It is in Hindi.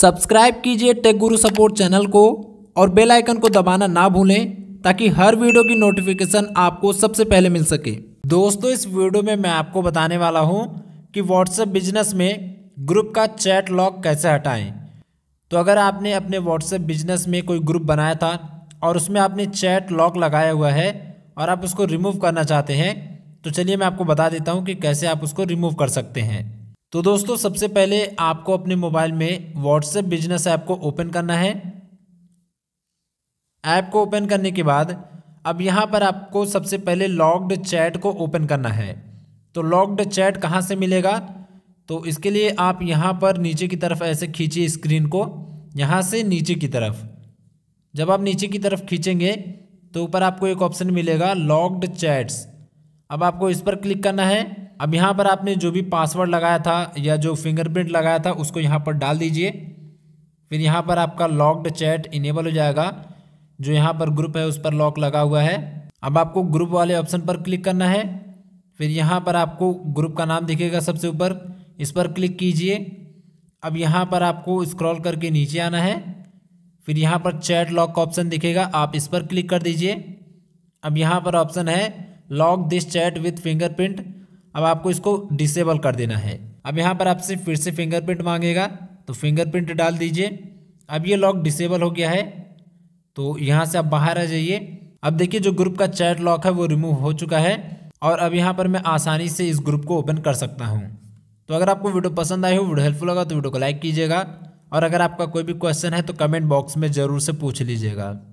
सब्सक्राइब कीजिए टेक गुरु सपोर्ट चैनल को और बेल आइकन को दबाना ना भूलें ताकि हर वीडियो की नोटिफिकेशन आपको सबसे पहले मिल सके दोस्तों इस वीडियो में मैं आपको बताने वाला हूं कि व्हाट्सएप बिजनेस में ग्रुप का चैट लॉक कैसे हटाएं तो अगर आपने अपने व्हाट्सएप बिजनेस में कोई ग्रुप बनाया था और उसमें आपने चैट लॉक लगाया हुआ है और आप उसको रिमूव करना चाहते हैं तो चलिए मैं आपको बता देता हूँ कि कैसे आप उसको रिमूव कर सकते हैं तो दोस्तों सबसे पहले आपको अपने मोबाइल में व्हाट्सएप बिजनेस ऐप को ओपन करना है ऐप को ओपन करने के बाद अब यहाँ पर आपको सबसे पहले लॉग्ड चैट को ओपन करना है तो लॉग्ड चैट कहाँ से मिलेगा तो इसके लिए आप यहाँ पर नीचे की तरफ ऐसे खींचिए स्क्रीन को यहाँ से नीचे की तरफ जब आप नीचे की तरफ खींचेंगे तो ऊपर आपको एक ऑप्शन मिलेगा लॉग्ड चैट्स अब आपको इस पर क्लिक करना है अब यहाँ पर आपने जो भी पासवर्ड लगाया था या जो फिंगरप्रिंट लगाया था उसको यहाँ पर डाल दीजिए फिर यहाँ पर आपका लॉक्ड चैट इनेबल हो जाएगा जो यहाँ पर ग्रुप है उस पर लॉक लगा हुआ है अब आपको ग्रुप वाले ऑप्शन पर क्लिक करना है फिर यहाँ पर आपको ग्रुप का नाम दिखेगा सबसे ऊपर इस पर क्लिक कीजिए अब यहाँ पर आपको स्क्रॉल करके नीचे आना है फिर यहाँ पर चैट लॉक का ऑप्शन दिखेगा आप इस पर क्लिक कर दीजिए अब यहाँ पर ऑप्शन है lock this chat with fingerprint अब आपको इसको डिसेबल कर देना है अब यहाँ पर आपसे फिर से फिंगरप्रिंट मांगेगा तो फिंगरप्रिंट डाल दीजिए अब ये लॉक डिसेबल हो गया है तो यहाँ से आप बाहर आ जाइए अब देखिए जो ग्रुप का चैट लॉक है वो रिमूव हो चुका है और अब यहाँ पर मैं आसानी से इस ग्रुप को ओपन कर सकता हूँ तो अगर आपको वीडियो पसंद आई हो वीडियो हेल्पफुल लगा तो वीडियो को लाइक कीजिएगा और अगर आपका कोई भी क्वेश्चन है तो कमेंट बॉक्स में ज़रूर से पूछ लीजिएगा